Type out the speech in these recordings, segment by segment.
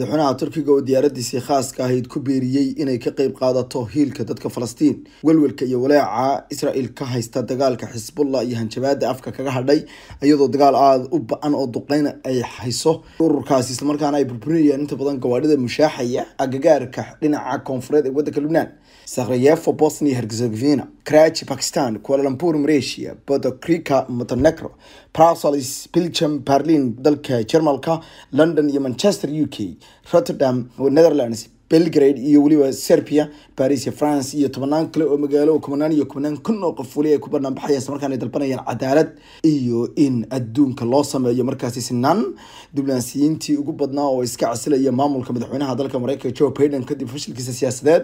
madaxweynaha turkiga oo diyaaradiisii khaaska ahayd ku beeriyey inay ka qayb qaadato hiilka dadka falastiin welwelka iyo waleeca israel ka haysta dagaalka xisbullah iyo hanjabaada afka kaga hadhay iyadoo dagaal aada u ba-an oo duqeyna ay hayso ururkaasi islamarkaana ay burburinayaan inta badan gawaadhida mushaaxaya agagaarka dhinaca koonfureed ee wadanka lubnaan sarayevo bosnia herzegovina kraj pakistan kualalampur maresia bodokrika montenegro brussels belgium berlin dalka jermalka london iyo manchester u k rotterdam oo netherlands belgrade iyo weliba serbia baris iyo france iyo tobannaan kale oo magaalo kumanaan iyo kumanaan kun oo qof weli ay ku banaanbaxayaan isla markaan dalbanayaan cadaalad iyo in adduunka loo sameeyo markaasi sinaan dublaansiyiintii ugu badnaa oo iska casilaya maamulka madaxweynaha dalka mareykanka joe baiden kadib fashilkiisa siyaasadeed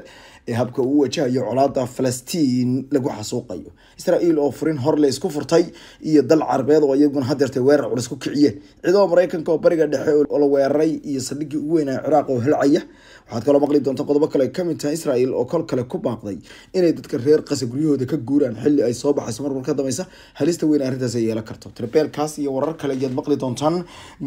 ee habka uu wajahayo colaada falastiin lagu xasuuqayo israel oo furin hor la furtay iyo dal carabeed oo iyaguna hadeertay weerar culus ku kiciyeen ciidamada mareykanka oo bariga dhexe oo la weeraray iyo saldhiggii ugu weynaa ciraaq oo helcaya waxaad kaloo kaloo maqli doonta qodobo kale kamid tahay israel oo kol kale ku baaqday inay dadka reer qasa guryahooda ka guuraan xilli ay soo baxayso marmar ka dambaysa halista weyn arrintaas ay yeelan karto tribeelkaas iyo warar kale ayaad maqli doontaan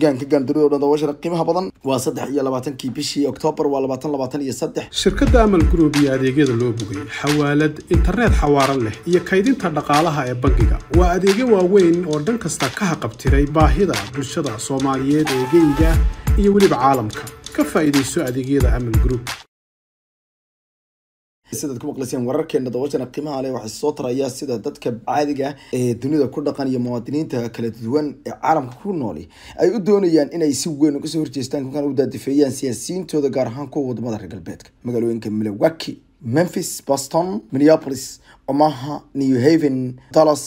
gaanka gaandurida o dhan daawashada qiimaha badan waa saddex iyo labaatankii bishii oktoobar waa labaatan labaatan iyo saddex shirkadda amal group iyo adeegyada loo bogay xawaalad internet xawaaran leh iyo kaydinta dhaqaalaha ee bangiga waa adeegyo waaweyn oo dhan kasta ka haqabtiray baahida bulshada soomaaliyeed ee geyga iyo weliba caalamka ka faa'iidayso adeegyada amal group sidaad ku maqlayseen wararkeena dabashan qiimaha leh waxaa soo tarayaa sida dadka caadiga ah ee dunida ku dhaqan iyo muwaadiniinta kala duwan ee caalamka ku nooli ay u doonayaan inay si weyn uga soo horjeestaan kana u daadifeeyaan siyaasiyiintooda gaar ahaan kuwa wadamada reer galbeedka magaalooyinka milwaukee memphis boston minneapolis omaha new haven dallas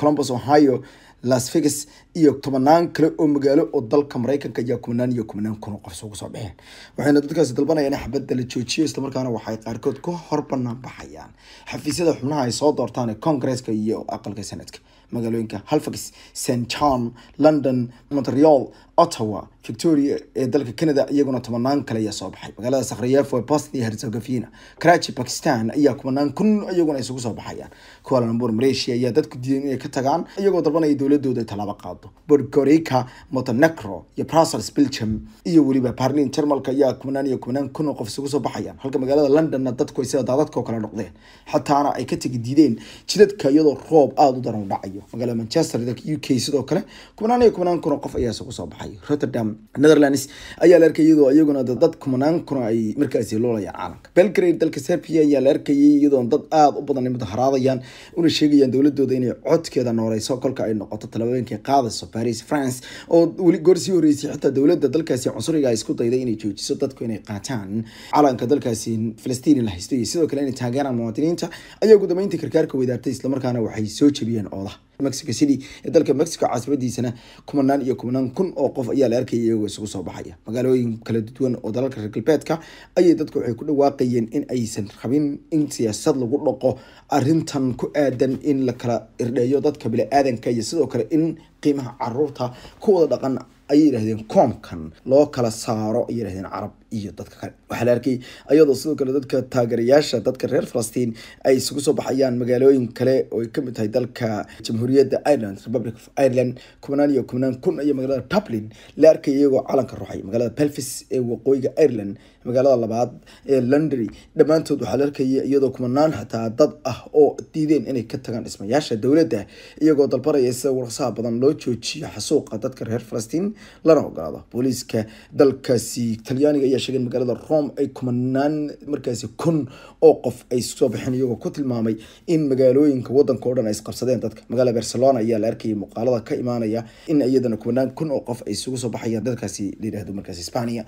columbus ohio las vegas iyo tobanaan kale oo magaalo oo dalka maraykanka ayaa kumanaan iyo kumanaan kun qof isugu soo baxeen waxayna dadkaasi dalbanayaan xabadda la joojiyo islamarkaana waxay qaarkood ku hor banaan baxayaan xafiisyada xubnaha ay soo doortaan congresska iyo aqalka senatka magaalooyinka halfax st john london montreal ottawa victoria ee dalka canada iyaguna tobanaan kale ayaa soo baxay magaalada sakhrayevo ee bosnia herzegovina karachi pakistan ayaa kumanaan kun iyaguna isugu soo baxayaan kuala lumpur ayaa dadku diidan inay ka tagaan iyagoo dalbanaya dowladooda tallaabo qaado borgorica montenegro iyo brussels belgium iyo weliba barlin jermalka ayaa kumanaan iyo kumanaan kun qof isugu soo baxayaan halka magaalada londonna dadku sida daadadka kale noqdeen xataana ay ka tegi diideen jidadka iyadoo roob aada u daran u dhacayo magaalada manchester dalka u k sidoo kale kumanaan iyo kumanaan kun qof ayaa isugu soo baxay baxay rotterdam netherlands ayaa la arkay iyadoo iyaguna dad kumanaan kuna ay markaasi loolaya caalamka belgrade dalka serbia ayaa la arkayay iyadoon dad aada u badan mudaharaadayaan una sheegayaan dowladooda inay codkeeda nooreyso kolka ay noqoto talabooyinkay qaadayso paris france oo weli goor sii xitaa dowladda dalkaasi cunsuriga isku dayday inay joojiso dadku inay qaataan calanka dalkaasi filistiin la haysto iyo sidoo kale inay taageeraan muwaadiniinta ayaa ugu dambeyntii gargaarka wadaartay islamarkaana waxay soo jebiyeen oodaha mexico city ee dalka mexico caasimadiisana kumanaan iyo kumanaan kun oo qof ayaa la arkayay iyagoo isugu soo baxaya magaalooyin kala duwan oo dalalka reer galbeedka ayay dadku waxay ku dhawaaqayeen in aysan rabin in siyaasad lagu dhaqo arintan ku aadan in la kala irdheeyo dadka bini aadanka iyo sidoo kale in qiimaha caruurta ku wada dhaqan ayay yidhahdeen koomkan loo kala saaro ayay yidhahdeen carab iyo dadka kale waxaa la arkay ayadoo sidoo kale dadka taageerayaasha dadka reer falastiin ay isugu soo baxayaan magaalooyin kale oo ay kamid tahay dalka jamhuuriyadda ireland republic of ireland kumanaan iyo kumanaan kun ayo magaalada dublin la arkay iyagoo calanka ruxay magaalada belfis ee waqooyiga ireland magaalada labaad ee londry dhammaantood waxaa la arkaya iyadoo kumanaan xataa dad ah oo diideen inay ka tagaan dhismayaasha dowladda iyagoo dalbanaya sida warqsaha badan loo joojiyo xasuuqa dadka reer falastiin lana ogolaado booliiska dalkaasi talyaaniga ayaa sheegay in magaalada rome ay kumanaan markaasi kun oo qof ay soo baxeen iyagoo ku tilmaamay in magaalooyinka wadanka oo dhan ay isqabsadeen dadka magaalada barcelona ayaa la arkayay muuqaalada ka imaanaya in iyadana kumanaan kun oo qof ay isugu soo baxayaan dalkaasi la yihahdo markaasi hispania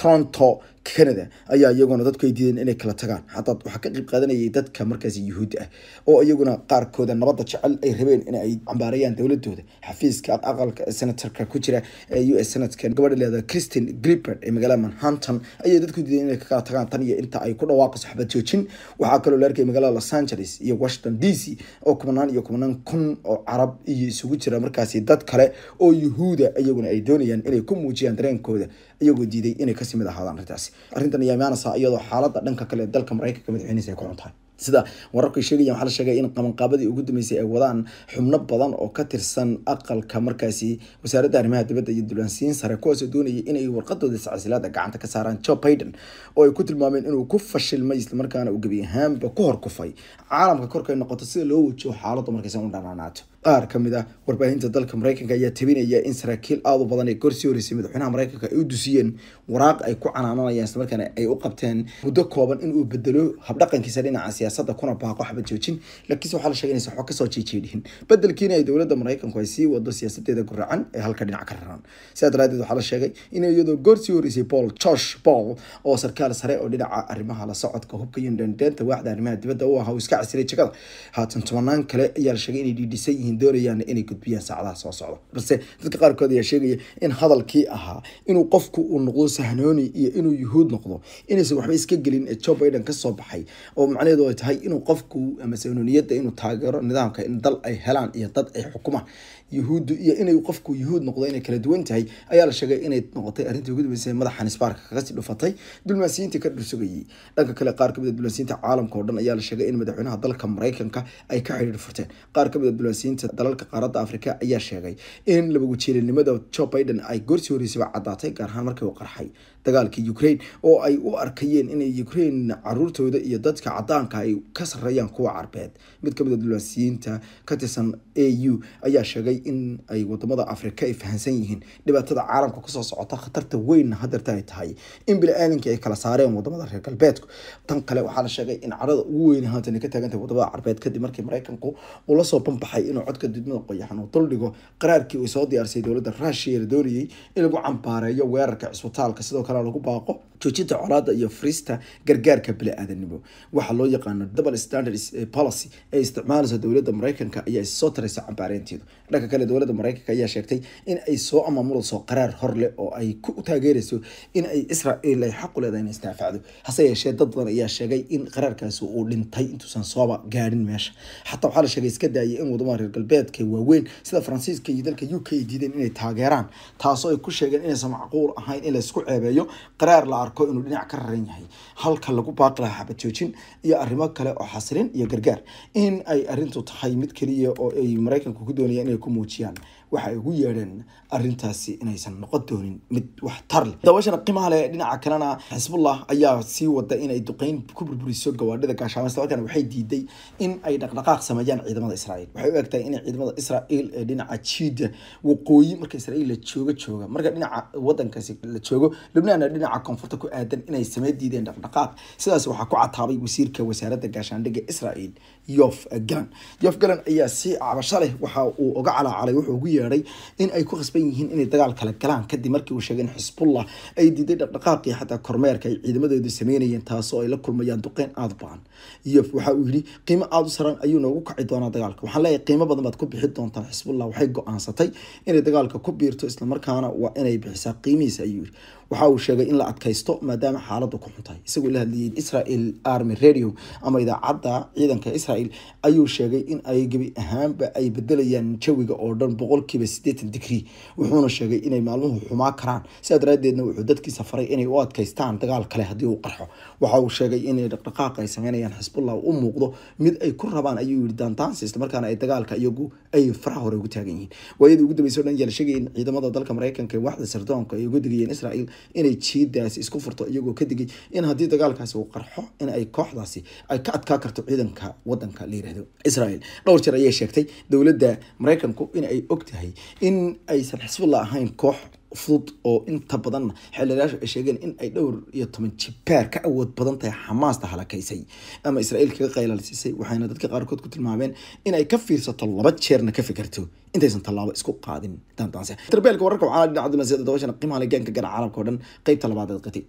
toronto canada ayaa iyaguna dadku ay diideen inay kala tagaan xataa waxaa ka qayb qaadanayay dadka markaasi yuhuudda ah oo iyaguna qaarkooda nabadda jecel ay rabeen in ay cambaarayaan dowladooda xafiiska aqalka senatarka ku jira u s senadka gabadha leeda christin glibert ee magaalada manhattan ayay dadku diideen inay kala tagaan tan iyo inta ay ku dhawaaqayso xabad joojin waxaa kaloo la arkay magaalada los angeles iyo washington d c oo kumanaan iyo kumanaan kun oo carab iyo isugu jira markaasi dad kale oo yuhuuda iyaguna ay doonayaan inay ku muujiyaan dareenkooda iyagoo diiday inay kasii ahaadaan arrintaasi taas arrintan yamaanasa iyadoo xaalada dhanka kale dalka maraykanka madaxweynihiisa ah ay ku xun sida wararku sheegayaan waxaa la sheegay in qabanqaabadii ugu dambeysay ay wadaan xubno badan oo ka tirsan aqalka markaasi wasaaradda arrimaha dibadda iyo dulansiin sare kuwaasoo doonayay inay warqadooda iscasilaada gacanta ka saaraan joe baiden oo ay ku tilmaameen inuu ku fashilmay islamarkaana uu gebi ahaanba ku horkufay caalamka korkay noqoto sida loo wajiho xaaladu markaysan u dhanaanaato qaar ka mid ah warbaahinta dalka mareykanka ayaa tabinaya in saraakiil aada u badan ee gorsii horeysay madaxweynaha mareykanka ay u dusiyeen waraaq ay ku canaananayaan isla ay u qabteen muddo kooban inuu bedelo habdhaqankiisa dhinaca siyaasadda kuna baaqo xabad joojin laakiinse waxaa la sheegaynaya waxba kasoo jeejeedhihin bedelkiina ay dowladda mareykanku ay sii wado siyaasadeeda guracan ee halka dhinac ka raran sidaa daraadeed waxaa la sheegay in iyadoo gorsii horeysay paul josh paul oo sarkaal sare oo dhinaca arrimaha la socodka hubka iyo dhandeenta waaxda arrimaha dibadda u ahaa uu iska casiray jagada haatan tobanaan kale ayaa la sheegay inay dhiidhisan yihiin yihiin doonayaan inay gudbiyaan saacadaha soo socda balse dadka qaarkood ayaa sheegaya in hadalkii ahaa inuu qofku uu noqdo sahnooni iyo inuu yuhuud noqdo inaysan waxba iska gelin ee joe biden kasoo baxay oo macnaheedu ay tahay inuu qofku ama sahnooniyadda inuu taageero nidaamka in dal ay helaan iyo dad ay xukumaan yuhuuddu iyo inay qofku yuhuud noqdo inay kala duwan tahay ayaa la sheegay inay noqotay arrintii ugu dambeysay madaxa nisbaarka kagasii dhufatay dulmaasiyiintii ka dhursugayay dhanka kale qaar kamid a ah dulmaasiyiinta caalamka oo dhan ayaa la sheegay in madaxweynaha dalka maraykanka ay ka xidhiir furteen qaar kamid a ah dulmaasiyiinta warbaahinta dalalka qaaradda afrika ayaa sheegay in labawajiilinimada jo biden ay goorsi horeysaba caddaatay gaar ahaan markii uu qarxay dagaalka ukrain oo ay u arkayeen inay ukrain caruurtooda iyo dadka cadaanka ah ay ka sareeyaan kuwa carbeed mid kamid a ah duulaasiyiinta ka tirsan a u ayaa sheegay in ay wadamada afrika ay fahansan yihiin dhibaatada caalamka kusoo socota khatarta weynna hadeerta ay tahay in bili ay kala saareen wadamada reer galbeedku tan kale waxaa la sheegay in carada ugu weyn haatan ka taagantah wadamada carbeed kadib markii mareykanku uu lasoo banbaxay inuu codka didmada qoyaxan uu duldhigo qaraarkii uu soo diyaarsay dowlada rushia la doonayay in lagu cambaareeyo weerarka cisbitaalka sidoo kalea lagu baaqo joojinta colaada iyo fariista gargaarka bili-aadanimo waxaa loo yaqaano double standard policy ay isticmaalayso dowladda mareykanka ayaa issoo taraysa cambaareynteedu dhanka kale dowladda mareykanka ayaa sheegtay in ay soo amaamulayso qaraar hor oo ay ku taageerayso in ay israael ay xaqu leedahay inay isdaafacdo hase yeeshee dad badan ayaa sheegay in qaraarkaasi uu dhintay intuusan sooba gaadhin meesha xataa waxaa la sheegay iska daayay in wadamaha reer galbeedka waaweyn sida faransiiska iyo dalka u k diideen inay taageeraan taasoo ay ku sheegeen inaysan macquul ahayn in laysku ceebeeyo iyo qaraar la arko inuu dhinac ka raran yahay halka lagu baaqi lahaa joojin iyo arrimo kale oo xasilin iyo gargaar in ay arintu tahay mid keliya oo ay maraykanka ku doonayaan inay ku muujiyaan waxa ay ugu yeedheen arintaasi inaysan noqon doonin mid wax tar leh dabashana qiimaha leh dhinaca kalena xisbullah ayaa sii wada inay duqeyn ku burburiso gawaadhida gaashaamo islamarkaana waxay diiday in ay dhaqdhaqaaq sameeyaan ciidamada israael waxay u egtahay in ciidamada israael ee dhinaca jiida waqooyi marka israael la jooga jooga marka dhinaca wadankaasi la joogo libnana dhinaca koonfurta ku aadan inay samee diideen dhaqdhaqaaq sidaas waxaa ku cataabay wasiirka wasaaradda gaashaandhigga israael yof galan yof galan ayaa si cabasho leh waxa uu uga calaacalay wuxuu ugu yeeray yeedhay in ay ku khasban yihiin inay dagaal kala galaan kadib markii uu sheegay in xisbullah ay diiday dhaqdhaqaaqii xataa kormeerka ay ciidamadeedu sameynayeen taasoo ay la kulmayaan duqeyn aada ba-an iyo waxa uu yidhi qiimo aada u saran ayuu noogu kaci doonaa dagaalka waxaan leeyahay qiimo badan baad ku bixi doontaan xisbullah waxay go-aansatay inay dagaalka ku biirto islamarkaana waa inay bixisaa qiimihiisa ayuu yidhi waxa uu sheegay in la adkaysto maadaama xaaladu ku xuntahay isagoo la hadlayay israel army radio ama idaacadda ciidanka israel ayuu sheegay in ay gebi ahaanba ay bedelayaan jawiga oo dhan boqolkiiba sideetan digrie wuxuuna sheegay inay maalmuhu xumaa karaan sidaa daraadeedna wuxuu dadkii safaray inay u adkaystaan dagaal kale haddii uu qarxo waxa uu sheegay inay dhaqdhaqaaqa sameynayaan xisbullah u muuqdo mid ay ku rabaan ayuu yihi dantaansa islamarkaana ay dagaalka iyagu ay faraha hore ugu taagan yihiin waayadii ugu dambeysay o dhan yaala sheegayeen ciidamada dalka maraykanka waaxda sardoonka ay ugu digayeen israel inay jiidaasi isku furto iyagoo ka digay in haddii dagaalkaasi uu qarxo in ay kooxdaasi ay ka adkaa karto ciidanka wadanka la yirahdo israel dhowr jeer ayay sheegtay dowladda maraykanku in ay og tahay in aysan xisbullah ahayn koox fuud oo inta badanna xeelirayaashu ay sheegeen in ay dhowr iyo toban jibaar ka awood badan tahay xamaasta halakaysay ama israa'iil kaga qaylaalsiisay waxayna dadka qaarkood ku tilmaameen inay ka fiirsato laba jeerna ka fikerto intaysan tallaabo isku qaadin darbeelka wararka waxaa dhinaca cabdimasiid dabashana qiimaha ligaanka gara ah carabka o dhan qaybta labaad eed qatay